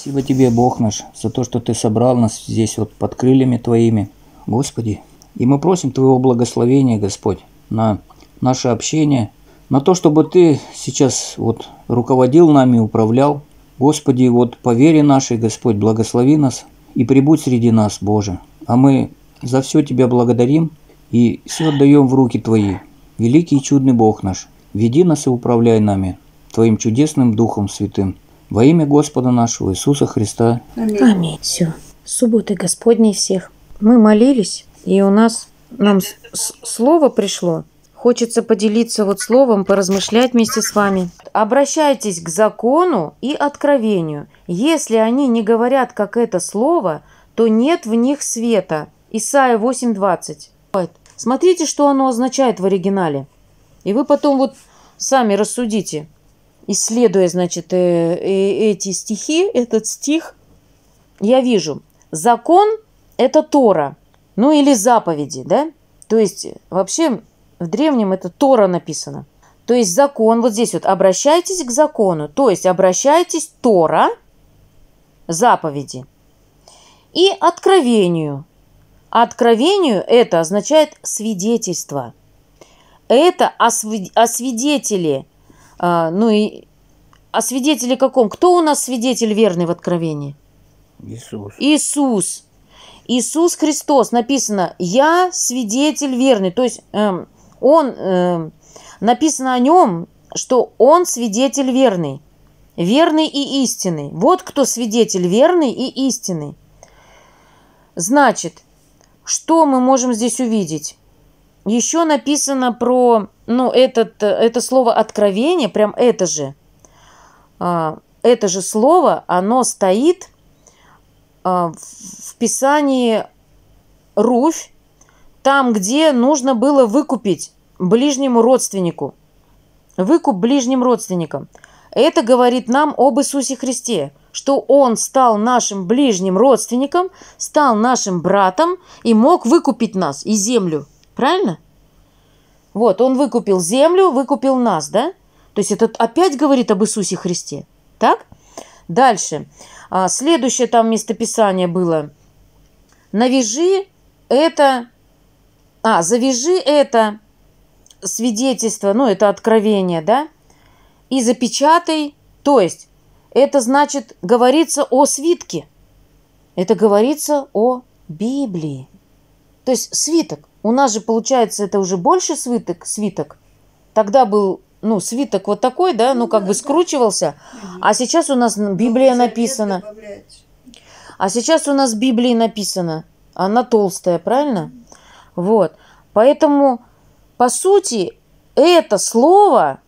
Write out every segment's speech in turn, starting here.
Спасибо тебе, Бог наш, за то, что ты собрал нас здесь вот под крыльями твоими, Господи. И мы просим твоего благословения, Господь, на наше общение, на то, чтобы ты сейчас вот руководил нами, управлял. Господи, вот по вере нашей, Господь, благослови нас и прибудь среди нас, Боже. А мы за все Тебя благодарим и все отдаем в руки Твои. Великий и чудный Бог наш, веди нас и управляй нами, Твоим чудесным Духом Святым. Во имя Господа нашего Иисуса Христа. Аминь. Аминь. Все. Субботы Господней всех. Мы молились, и у нас нам слово пришло. Хочется поделиться вот словом, поразмышлять вместе с вами. Обращайтесь к закону и откровению. Если они не говорят, как это слово, то нет в них света. Исайя 8.20. Смотрите, что оно означает в оригинале. И вы потом вот сами рассудите – исследуя, значит, э, э, эти стихи, этот стих, я вижу, закон – это Тора, ну или заповеди, да? То есть вообще в древнем это Тора написано. То есть закон, вот здесь вот, обращайтесь к закону, то есть обращайтесь Тора, заповеди, и откровению. Откровению это означает свидетельство. Это о освидетели – а, ну и а свидетели каком? Кто у нас свидетель верный в Откровении? Иисус. Иисус. Иисус Христос. Написано, я свидетель верный. То есть эм, он, эм, написано о нем, что он свидетель верный. Верный и истинный. Вот кто свидетель верный и истинный. Значит, что мы можем здесь увидеть? Еще написано про, ну, этот, это слово «откровение», прям это же, а, это же слово, оно стоит а, в писании «Руфь», там, где нужно было выкупить ближнему родственнику. Выкуп ближним родственникам. Это говорит нам об Иисусе Христе, что Он стал нашим ближним родственником, стал нашим братом и мог выкупить нас и землю – Правильно? Вот, он выкупил землю, выкупил нас, да? То есть это опять говорит об Иисусе Христе. Так? Дальше. А, следующее там местописание было. Навяжи это... А, завяжи это свидетельство, ну, это откровение, да? И запечатай, то есть это значит, говорится о свитке. Это говорится о Библии. То есть свиток. У нас же, получается, это уже больше свиток, свиток. Тогда был ну, свиток вот такой, да, ну, как бы скручивался. А сейчас у нас ну, Библия написана. А сейчас у нас Библии написана. Она толстая, правильно? Вот. Поэтому, по сути, это слово,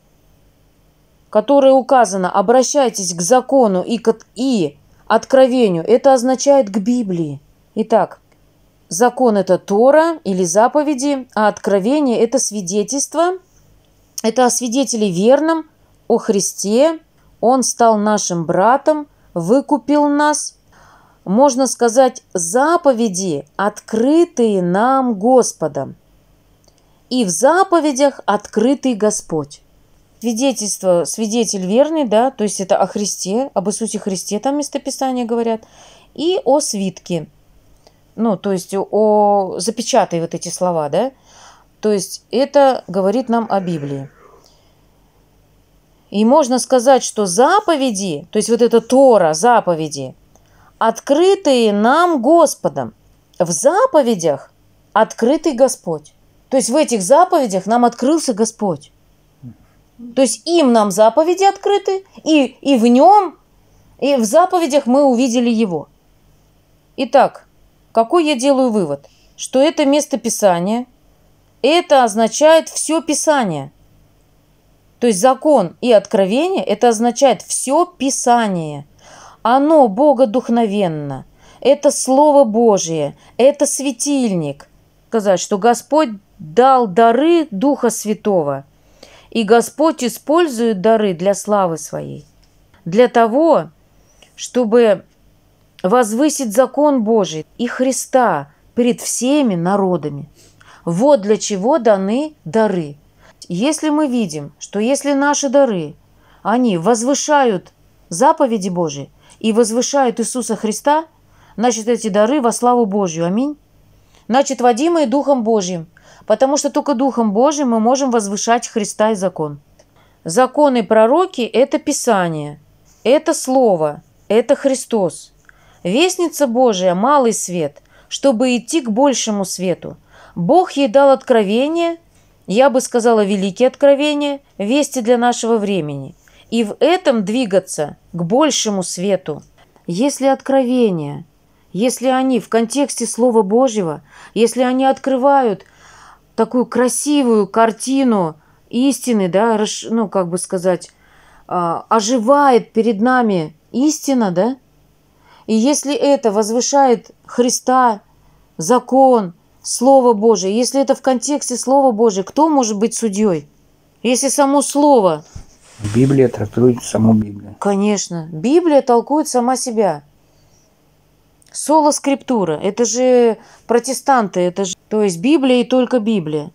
которое указано, обращайтесь к закону и, к, и откровению, это означает к Библии. Итак, Закон – это Тора или заповеди, а откровение – это свидетельство, это о свидетеле верном, о Христе, Он стал нашим братом, выкупил нас. Можно сказать, заповеди, открытые нам Господом. И в заповедях открытый Господь. Свидетельство, свидетель верный, да, то есть это о Христе, об Иисусе Христе, там местописания говорят, и о свитке – ну, то есть о запечатай вот эти слова, да? То есть это говорит нам о Библии. И можно сказать, что заповеди, то есть вот это Тора, заповеди, открытые нам Господом. В заповедях открытый Господь. То есть в этих заповедях нам открылся Господь. То есть им нам заповеди открыты, и, и в нем, и в заповедях мы увидели Его. Итак, какой я делаю вывод? Что это место писания это означает все Писание. То есть закон и откровение – это означает все Писание. Оно богодухновенно. Это Слово Божие, это светильник. Сказать, что Господь дал дары Духа Святого, и Господь использует дары для славы Своей, для того, чтобы возвысить закон Божий и Христа перед всеми народами. Вот для чего даны дары. Если мы видим, что если наши дары, они возвышают заповеди Божии и возвышают Иисуса Христа, значит, эти дары во славу Божью. Аминь. Значит, водимые Духом Божьим, потому что только Духом Божьим мы можем возвышать Христа и закон. Законы пророки – это Писание, это Слово, это Христос – Вестница Божия – малый свет, чтобы идти к большему свету. Бог ей дал откровение, я бы сказала, великие откровения, вести для нашего времени. И в этом двигаться к большему свету. Если откровения, если они в контексте Слова Божьего, если они открывают такую красивую картину истины, да, ну, как бы сказать, а, оживает перед нами истина, да, и если это возвышает Христа, закон, Слово Божие, если это в контексте Слова Божия, кто может быть судьей? Если само Слово... Библия трактует саму Библию. Конечно. Библия толкует сама себя. Соло скриптура. Это же протестанты, это же... То есть Библия и только Библия.